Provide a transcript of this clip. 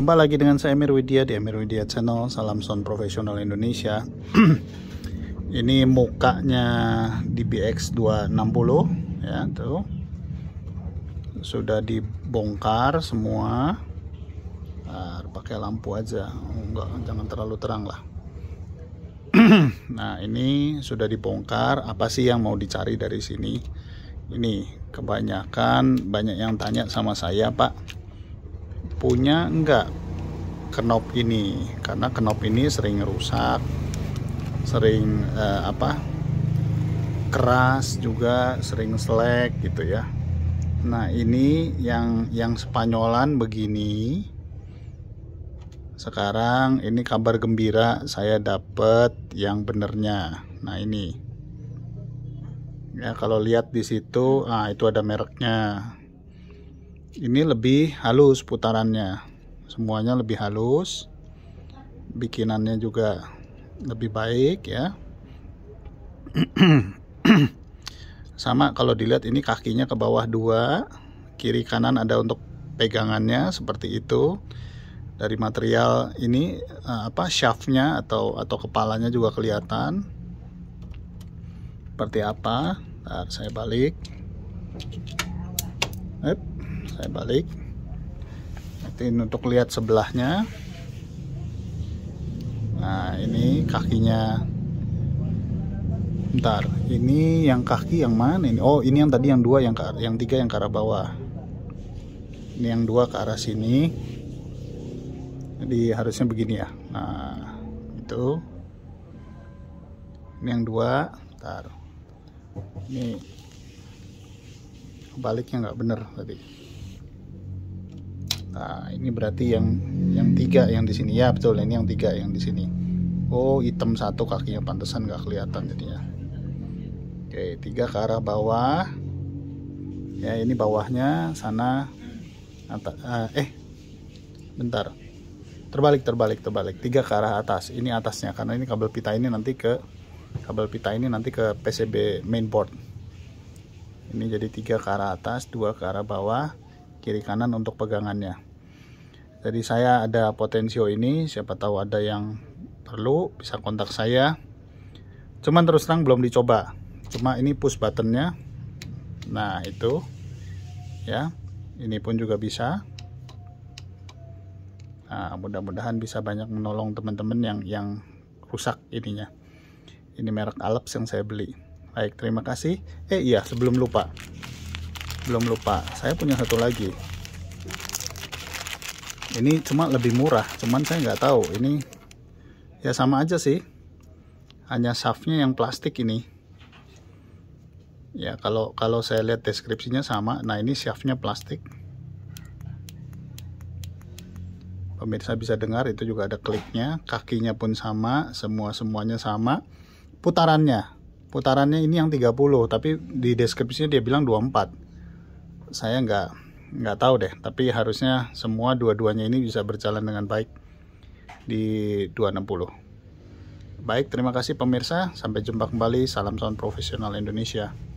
Jumpa lagi dengan saya Emir Widya di Emir Widya Channel Salam Sound Profesional Indonesia Ini mukanya DBX 260 ya tuh Sudah dibongkar semua nah, Pakai lampu aja Enggak, jangan terlalu terang lah Nah ini sudah dibongkar Apa sih yang mau dicari dari sini Ini kebanyakan banyak yang tanya sama saya Pak punya enggak kenop ini karena kenop ini sering rusak sering eh, apa keras juga sering selek gitu ya nah ini yang yang Spanyolan begini sekarang ini kabar gembira saya dapat yang benernya nah ini ya kalau lihat di situ ah itu ada mereknya ini lebih halus putarannya semuanya lebih halus bikinannya juga lebih baik ya sama kalau dilihat ini kakinya ke bawah dua kiri kanan ada untuk pegangannya seperti itu dari material ini eh, apa shaftnya atau atau kepalanya juga kelihatan seperti apa Bentar, saya balik Eip saya balik nanti untuk lihat sebelahnya nah ini kakinya ntar ini yang kaki yang mana ini oh ini yang tadi yang dua yang yang tiga yang ke arah bawah ini yang dua ke arah sini jadi harusnya begini ya nah itu ini yang dua ntar ini baliknya nggak bener tadi Nah, ini berarti yang yang tiga yang di sini ya betul ini yang tiga yang di sini. Oh hitam satu kakinya pantesan nggak kelihatan jadinya. Oke tiga ke arah bawah. Ya ini bawahnya sana. uh, eh bentar terbalik terbalik terbalik tiga ke arah atas ini atasnya karena ini kabel pita ini nanti ke kabel pita ini nanti ke PCB mainboard ini jadi tiga ke arah atas dua ke arah bawah kiri kanan untuk pegangannya jadi saya ada potensio ini siapa tahu ada yang perlu bisa kontak saya cuman terus terang belum dicoba cuma ini push buttonnya nah itu ya ini pun juga bisa nah, mudah-mudahan bisa banyak menolong teman-teman yang yang rusak ininya ini merek Alps yang saya beli baik terima kasih eh iya sebelum lupa belum lupa saya punya satu lagi ini cuma lebih murah cuman saya nggak tahu ini ya sama aja sih hanya shaftnya yang plastik ini ya kalau kalau saya lihat deskripsinya sama nah ini shaftnya plastik pemirsa bisa dengar itu juga ada kliknya kakinya pun sama semua semuanya sama putarannya putarannya ini yang 30 tapi di deskripsinya dia bilang 24 saya nggak nggak tahu deh tapi harusnya semua dua-duanya ini bisa berjalan dengan baik di 260 baik terima kasih pemirsa sampai jumpa kembali salam sound profesional Indonesia